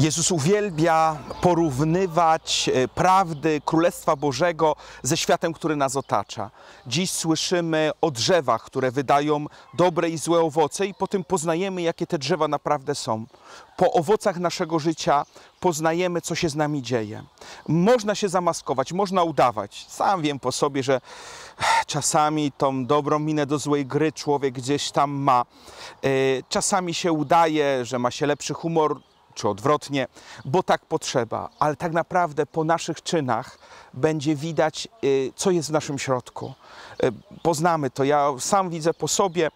Jezus uwielbia porównywać e, prawdy Królestwa Bożego ze światem, który nas otacza. Dziś słyszymy o drzewach, które wydają dobre i złe owoce, i po tym poznajemy, jakie te drzewa naprawdę są. Po owocach naszego życia poznajemy, co się z nami dzieje. Można się zamaskować, można udawać. Sam wiem po sobie, że czasami tą dobrą minę do złej gry człowiek gdzieś tam ma. E, czasami się udaje, że ma się lepszy humor czy odwrotnie, bo tak potrzeba, ale tak naprawdę po naszych czynach będzie widać, y, co jest w naszym środku. Y, poznamy to. Ja sam widzę po sobie,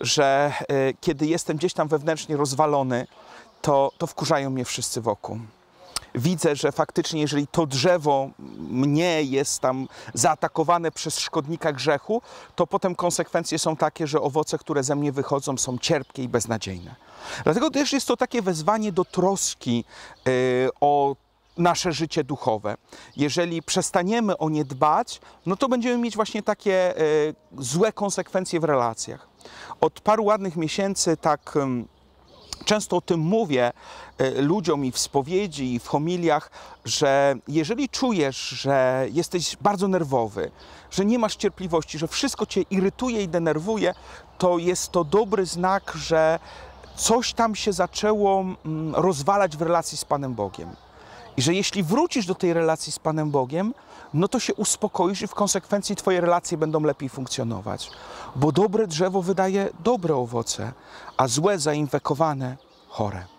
że y, kiedy jestem gdzieś tam wewnętrznie rozwalony, to, to wkurzają mnie wszyscy wokół widzę, że faktycznie, jeżeli to drzewo mnie jest tam zaatakowane przez szkodnika grzechu, to potem konsekwencje są takie, że owoce, które ze mnie wychodzą, są cierpkie i beznadziejne. Dlatego też jest to takie wezwanie do troski yy, o nasze życie duchowe. Jeżeli przestaniemy o nie dbać, no to będziemy mieć właśnie takie y, złe konsekwencje w relacjach. Od paru ładnych miesięcy tak często o tym mówię e, ludziom i w spowiedzi, i w homiliach, że jeżeli czujesz, że jesteś bardzo nerwowy, że nie masz cierpliwości, że wszystko cię irytuje i denerwuje, to jest to dobry znak, że coś tam się zaczęło mm, rozwalać w relacji z Panem Bogiem. I że jeśli wrócisz do tej relacji z Panem Bogiem, no to się uspokoisz i w konsekwencji Twoje relacje będą lepiej funkcjonować. Bo dobre drzewo wydaje dobre owoce, a złe, zainfekowane, chore.